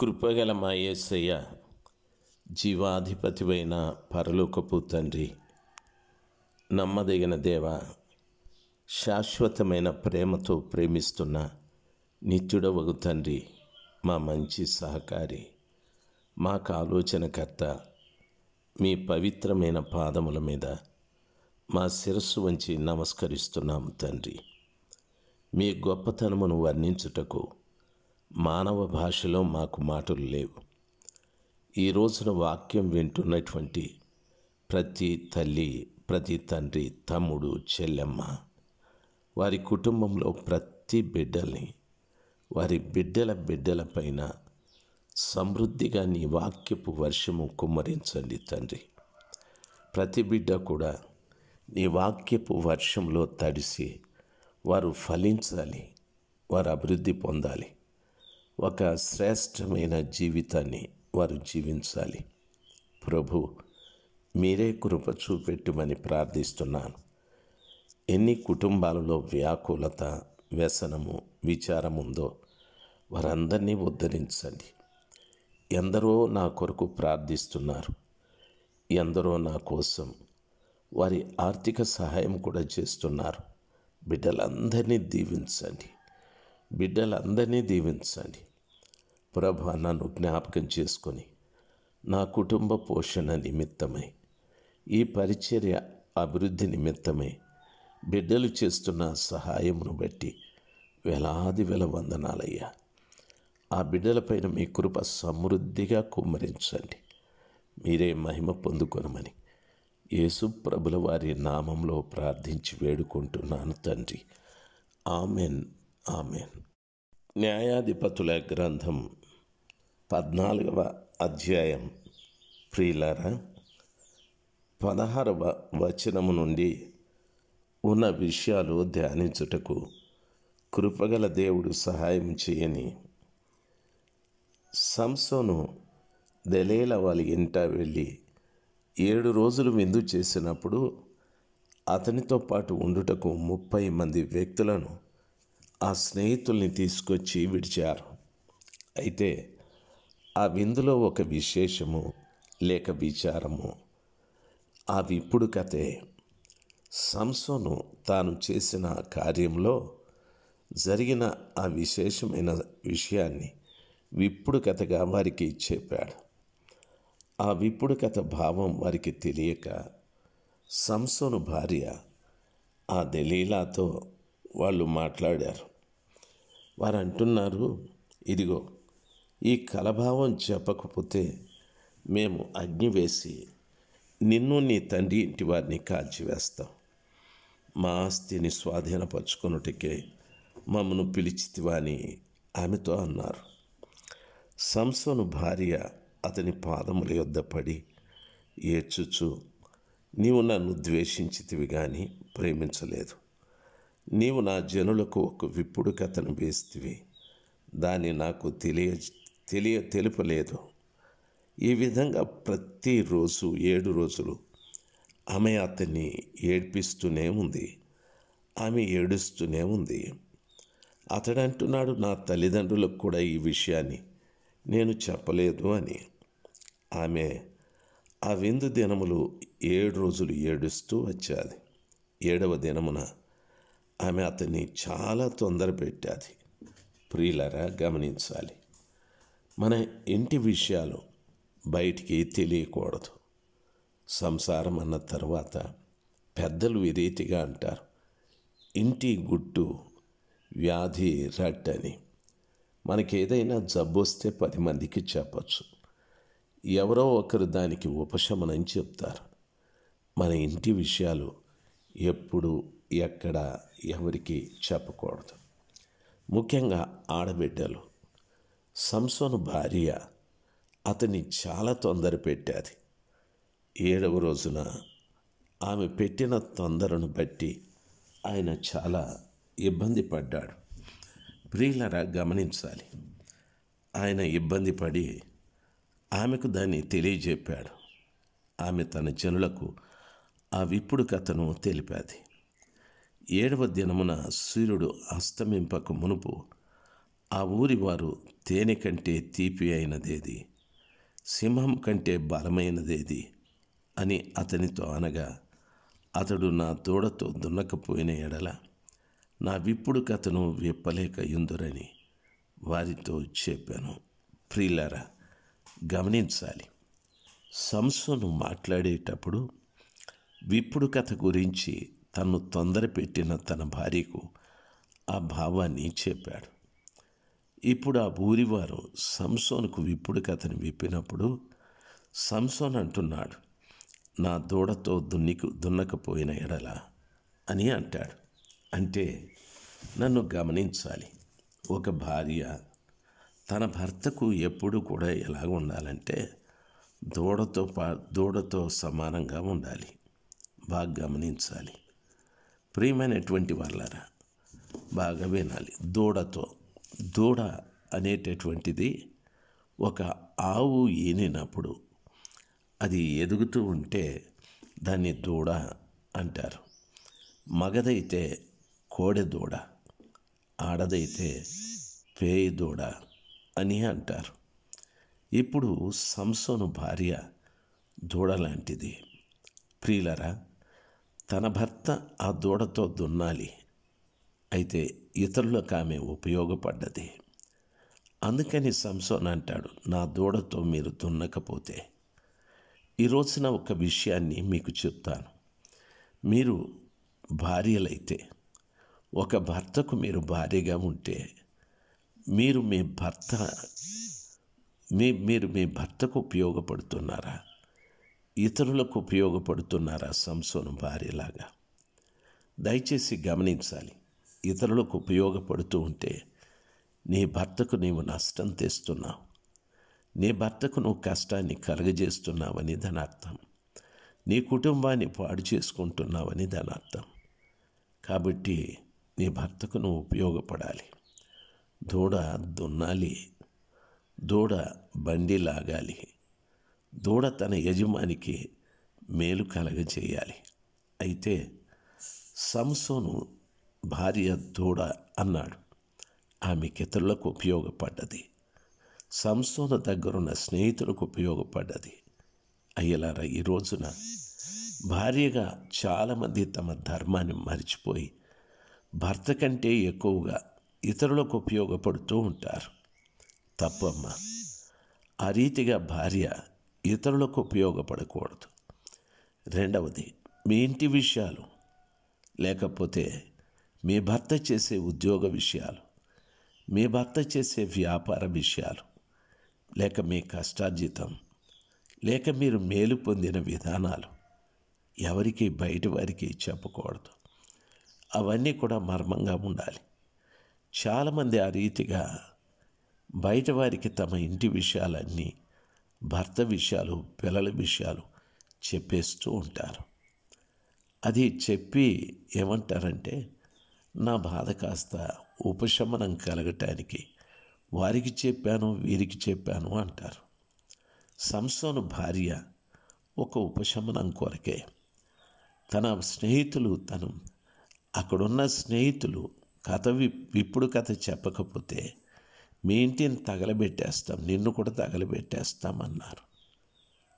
కృపగల మా ఏసయ్య జీవాధిపతివైన పరలోకపు తండ్రి నమ్మదగిన దేవ శాశ్వతమైన ప్రేమతో ప్రేమిస్తున్న నిత్యుడవగు తండ్రి మా మంచి సహకారి మాకు ఆలోచనకర్త మీ పవిత్రమైన పాదముల మీద మా శిరస్సు వంచి నమస్కరిస్తున్నాము తండ్రి మీ గొప్పతనమును వర్ణించుటకు మానవ భాషలో మాకు మాటలు లేవు ఈ రోజున వాక్యం వింటున్నటువంటి ప్రతి తల్లి ప్రతి తండ్రి తమ్ముడు చెల్లెమ్మ వారి కుటుంబంలో ప్రతి బిడ్డల్ని వారి బిడ్డల బిడ్డలపైన సమృద్ధిగా నీ వాక్యపు వర్షము కుమ్మరించండి తండ్రి ప్రతి బిడ్డ కూడా నీ వాక్యపు వర్షంలో తడిసి వారు ఫలించాలి వారు అభివృద్ధి పొందాలి ఒక శ్రేష్టమైన జీవితాన్ని వారు జీవించాలి ప్రభు మీరే కృప చూపెట్టుమని ప్రార్థిస్తున్నాను ఎన్ని కుటుంబాలలో వ్యాకులత వ్యసనము విచారం ఉందో వారందరినీ ఉద్ధరించండి ఎందరో నా కొరకు ప్రార్థిస్తున్నారు ఎందరో నా కోసం వారి ఆర్థిక సహాయం కూడా చేస్తున్నారు బిడ్డలందరినీ దీవించండి బిడ్డలందరినీ దీవించండి ప్రభ నన్ను జ్ఞాపకం చేసుకొని నా కుటుంబ పోషణ నిమిత్తమై ఈ పరిచర్య అభివృద్ధి నిమిత్తమై బిడ్డలు చేస్తున్న సహాయమును బట్టి వేలాది వేల వందనాలయ్యా ఆ బిడ్డలపైన మీ కృప సమృద్ధిగా కుమ్మరించండి మీరే మహిమ పొందుకొనమని యేసు ప్రభుల వారి నామంలో ప్రార్థించి వేడుకుంటున్నాను తండ్రి ఆమెన్ ఆమెన్ న్యాయాధిపతుల గ్రంథం పద్నాలుగవ అధ్యాయం ప్రియులారా పదహారవ వచనము నుండి ఉన్న విషయాలు ధ్యానించుటకు కృపగల దేవుడు సహాయం చేయని సంసోను దెలేల వాళ్ళ ఇంట వెళ్ళి ఏడు రోజులు విందు చేసినప్పుడు అతనితో పాటు ఉండుటకు ముప్పై మంది వ్యక్తులను ఆ స్నేహితుల్ని తీసుకొచ్చి విడిచారు అయితే ఆ విందులో ఒక విశేషము లేక విచారము ఆ ఇప్పుడు కథే సంసోను తాను చేసిన కార్యంలో జరిగిన ఆ విశేషమైన విషయాన్ని విప్పుడు కథగా వారికి చెప్పాడు ఆ విప్పుడు కథ భావం వారికి తెలియక సంసోను భార్య ఆ దలీలాతో వాళ్ళు మాట్లాడారు వారు అంటున్నారు ఇదిగో ఈ కలభావం చెప్పకపోతే మేము అగ్ని వేసి నిన్ను నీ తండ్రి ఇంటి వారిని కాల్చివేస్తాం మా ఆస్తిని స్వాధీనపరుచుకున్నటికే మమ్మను పిలిచితివా అని ఆమెతో అన్నారు సంసోను భార్య అతని పాదముల యొద్ద పడి ఏడ్చుచు నీవు నన్ను ద్వేషించితివి కానీ ప్రేమించలేదు నీవు నా జనులకు ఒక విప్పుడు కథను వేస్తివి దాన్ని నాకు తెలియ తెలియ తెలుపలేదు ఈ విధంగా ప్రతిరోజు ఏడు రోజులు ఆమె అతన్ని ఏడ్పిస్తూనే ఉంది ఆమె ఏడుస్తూనే ఉంది అతడు అంటున్నాడు నా తల్లిదండ్రులకు కూడా ఈ విషయాన్ని నేను చెప్పలేదు అని ఆమె ఆ విందు దినములు ఏడు రోజులు ఏడుస్తూ వచ్చాది ఏడవ దినమున ఆమె అతన్ని చాలా తొందర పెట్టాది ప్రియులరా గమనించాలి మన ఇంటి విషయాలు బయటికి తెలియకూడదు సంసారం అన్న తర్వాత పెద్దలు విరీతిగా అంటారు ఇంటి గుట్టు వ్యాధి రట్టని మనకేదైనా జబ్బు వస్తే పది మందికి చెప్పచ్చు ఎవరో ఒకరు దానికి ఉపశమనం చెప్తారు మన ఇంటి విషయాలు ఎప్పుడు ఎక్కడ ఎవరికి చెప్పకూడదు ముఖ్యంగా ఆడబిడ్డలు సంసోను భార్య అతన్ని చాలా తొందర పెట్టాది ఏడవ రోజున ఆమె పెట్టిన తొందరను బట్టి ఆయన చాలా ఇబ్బంది పడ్డాడు ప్రియులరా గమనించాలి ఆయన ఇబ్బంది పడి ఆమెకు దాన్ని తెలియజెప్పాడు ఆమె తన జనులకు ఆ విప్పుడు కథను తెలిపాది ఏడవ దినమున సూర్యుడు అస్తమింపక మునుపు ఆ ఊరి వారు తేనె కంటే తీపి అయినదేది సింహం కంటే బలమైనదేది అని అతనితో అనగా అతడు నా తోడతో దున్నకపోయిన ఎడల నా విప్పుడు కథను విప్పలేక ఇందురని వారితో చెప్పాను ప్రియులారా గమనించాలి సంస్థను మాట్లాడేటప్పుడు విప్పుడు కథ గురించి తను తొందర పెట్టిన తన భార్యకు ఆ భావాన్ని చెప్పాడు ఇప్పుడు ఆ ఊరివారు సంసోనుకు విప్పుడు కథను విప్పినప్పుడు సంసోన్ అంటున్నాడు నా దూడతో దున్నికు దున్నకపోయిన ఎడల అని అంటాడు అంటే నన్ను గమనించాలి ఒక భార్య తన భర్తకు ఎప్పుడు కూడా ఎలా ఉండాలంటే దూడతో పా దూడతో సమానంగా ఉండాలి బాగా గమనించాలి ప్రియమైనటువంటి వాళ్ళారా బాగా వినాలి దూడతో దూడ అనేటటువంటిది ఒక ఆవు ఈనినప్పుడు అది ఎదుగుతూ ఉంటే దాన్ని దూడ అంటారు మగదైతే కోడె దూడ ఆడదైతే పేయి దూడ అని అంటారు ఇప్పుడు సంసోను భార్య దూడ లాంటిది ప్రియులరా తన భర్త ఆ దూడతో దున్నాలి అయితే ఇతరులకు ఆమె ఉపయోగపడ్డది అందుకని సంసోన్ అంటాడు నా దూడతో మీరు దున్నకపోతే ఈ రోజున ఒక విషయాన్ని మీకు చెప్తాను మీరు భార్యలైతే ఒక భర్తకు మీరు భార్యగా ఉంటే మీరు మీ భర్త మీ మీరు మీ భర్తకు ఉపయోగపడుతున్నారా ఇతరులకు ఉపయోగపడుతున్నారా సంసోను భార్యలాగా దయచేసి గమనించాలి ఇతరులకు ఉపయోగపడుతూ ఉంటే నీ భర్తకు నీవు నష్టం తెస్తున్నావు నీ భర్తకు నువ్వు కష్టాన్ని కలగజేస్తున్నావని దాని అర్థం నీ కుటుంబాన్ని పాడు చేసుకుంటున్నావని దాని అర్థం కాబట్టి నీ భర్తకు నువ్వు ఉపయోగపడాలి దూడ దున్నాలి దూడ బండి లాగాలి దూడ తన యజమానికి మేలు కలగజేయాలి అయితే సంసోను భార్య దూడ అన్నాడు ఆమెకి ఇతరులకు ఉపయోగపడ్డది సంసోను దగ్గరున్న స్నేహితులకు ఉపయోగపడ్డది అయ్యలారా ఈ రోజున భార్యగా చాలామంది తమ ధర్మాన్ని మరిచిపోయి భర్త కంటే ఎక్కువగా ఇతరులకు ఉపయోగపడుతూ ఉంటారు తప్పమ్మ ఆ రీతిగా భార్య ఇతరులకు ఉపయోగపడకూడదు రెండవది మీ ఇంటి విషయాలు లేకపోతే మీ భర్త చేసే ఉద్యోగ విషయాలు మీ భర్త చేసే వ్యాపార విషయాలు లేక మీ కష్టార్జితం లేక మీరు మేలు పొందిన విధానాలు ఎవరికి బయట వారికి చెప్పకూడదు అవన్నీ కూడా మర్మంగా ఉండాలి చాలామంది ఆ రీతిగా బయట వారికి తమ ఇంటి విషయాలన్నీ భర్త విషయాలు పిల్లల విషయాలు చెప్పేస్తూ ఉంటారు అది చెప్పి ఏమంటారంటే నా బాధ కాస్త ఉపశమనం కలగటానికి వారికి చెప్పాను వీరికి చెప్పాను అంటారు సంసోను భార్య ఒక ఉపశమనం కొరకే తన స్నేహితులు తను అక్కడున్న స్నేహితులు కథ విప్పుడు కథ చెప్పకపోతే మీ ఇంటిని తగలబెట్టేస్తాం నిన్ను కూడా తగలబెట్టేస్తామన్నారు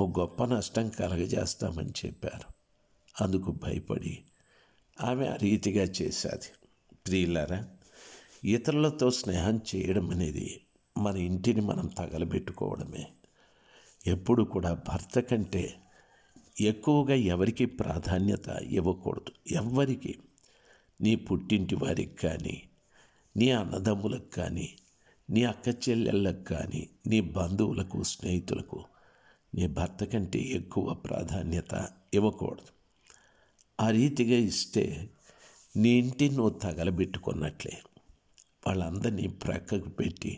ఓ గొప్ప నష్టం కలగజేస్తామని చెప్పారు అందుకు భయపడి ఆమె ఆ రీతిగా చేశాది ప్రియులారా ఇతరులతో స్నేహం చేయడం అనేది మన ఇంటిని మనం తగలబెట్టుకోవడమే ఎప్పుడు కూడా భర్త కంటే ఎక్కువగా ఎవరికి ప్రాధాన్యత ఇవ్వకూడదు ఎవ్వరికి నీ పుట్టింటి వారికి కానీ నీ అన్నదమ్ములకు కానీ నీ అక్క చెల్లెళ్ళకు కానీ నీ బంధువులకు స్నేహితులకు నీ భర్త కంటే ఎక్కువ ప్రాధాన్యత ఇవ్వకూడదు ఆ రీతిగా ఇస్తే నీ ఇంటిని నువ్వు తగలబెట్టుకున్నట్లే వాళ్ళందరినీ ప్రక్కకు పెట్టి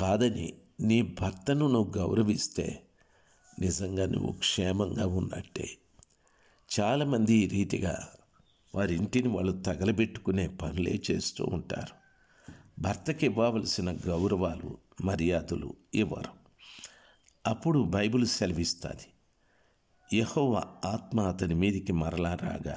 కాదని నీ భర్తను నువ్వు గౌరవిస్తే నిజంగా నువ్వు క్షేమంగా ఉన్నట్టే చాలామంది ఈ రీతిగా వారింటిని వాళ్ళు తగలబెట్టుకునే పనులే చేస్తూ ఉంటారు భర్తకి ఇవ్వవలసిన గౌరవాలు మర్యాదలు ఇవ్వరు అప్పుడు బైబిల్ సెలవిస్తుంది యహోవ ఆత్మ అతని మీదికి మరలా రాగా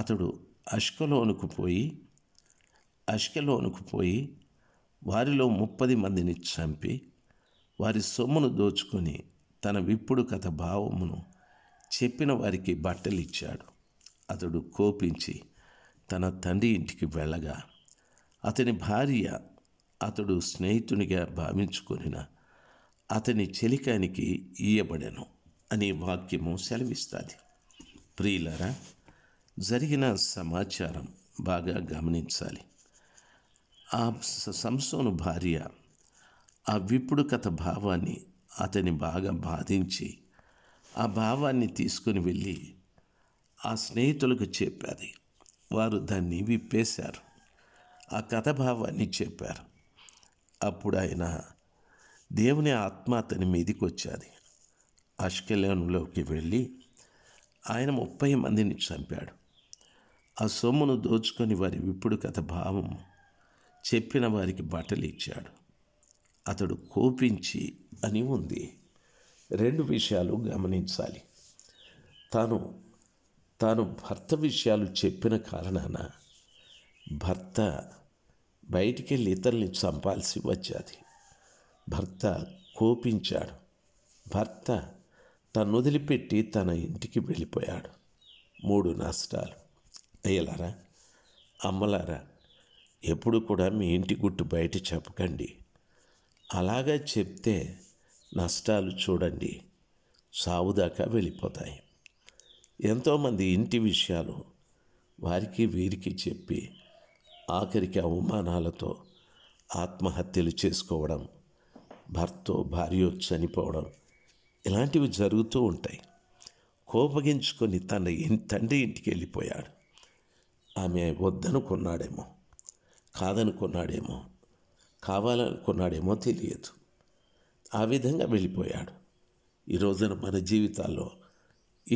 అతడు అష్కలోనుకు పోయి అష్కలోనుకు పోయి వారిలో ముప్పది మందిని చంపి వారి సొమ్మును దోచుకొని తన విప్పుడు కథ భావమును చెప్పిన వారికి బట్టలిచ్చాడు అతడు కోపించి తన తండ్రి ఇంటికి వెళ్ళగా అతని భార్య అతడు స్నేహితునిగా భావించుకొనిన అతని చెలికానికి ఇయ్యబడెను అనే వాక్యము సెలవిస్తుంది ప్రియులరా జరిగిన సమాచారం బాగా గమనించాలి ఆ సంసోను భార్య ఆ విప్పుడు కథ భావాన్ని అతని బాగా బాధించి ఆ భావాన్ని తీసుకుని వెళ్ళి ఆ స్నేహితులకు చెప్పారు వారు దాన్ని విప్పేశారు ఆ కథ భావాన్ని చెప్పారు అప్పుడు ఆయన దేవుని ఆత్మ అతని మీదికి వచ్చాది అష్కల్యాణంలోకి వెళ్ళి ఆయన ముప్పై మందిని చంపాడు ఆ సొమ్మును దోచుకొని వారి విప్పుడు కథ భావం చెప్పిన వారికి బట్టలు ఇచ్చాడు అతడు కోపించి అని ఉంది రెండు విషయాలు గమనించాలి తాను తాను భర్త విషయాలు చెప్పిన కారణాన భర్త బయటికి వెళ్ళి ఇతరుల్ని చంపాల్సి వచ్చేది భర్త కోపించాడు భర్త తను వదిలిపెట్టి తన ఇంటికి వెళ్ళిపోయాడు మూడు నష్టాలు అయ్యలారా అమ్మలారా ఎప్పుడు కూడా మీ ఇంటి గుట్టు బయట చెప్పకండి అలాగా చెప్తే నష్టాలు చూడండి సావు వెళ్ళిపోతాయి ఎంతోమంది ఇంటి విషయాలు వారికి వీరికి చెప్పి ఆఖరికి అవమానాలతో ఆత్మహత్యలు చేసుకోవడం భర్తో భార్యో చనిపోవడం ఇలాంటివి జరుగుతూ ఉంటాయి కోపగించుకొని తన తండ్రి ఇంటికి వెళ్ళిపోయాడు ఆమె వద్దనుకున్నాడేమో కాదనుకున్నాడేమో కావాలనుకున్నాడేమో తెలియదు ఆ విధంగా వెళ్ళిపోయాడు ఈ రోజున మన జీవితాల్లో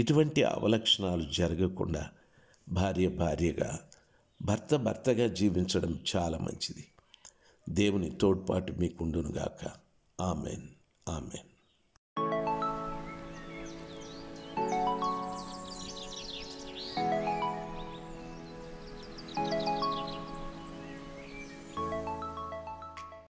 ఇటువంటి అవలక్షణాలు జరగకుండా భార్య భార్యగా భర్త భర్తగా జీవించడం చాలా మంచిది దేవుని తోడ్పాటు మీకుండునుగాక ఆమెన్ ఆమెన్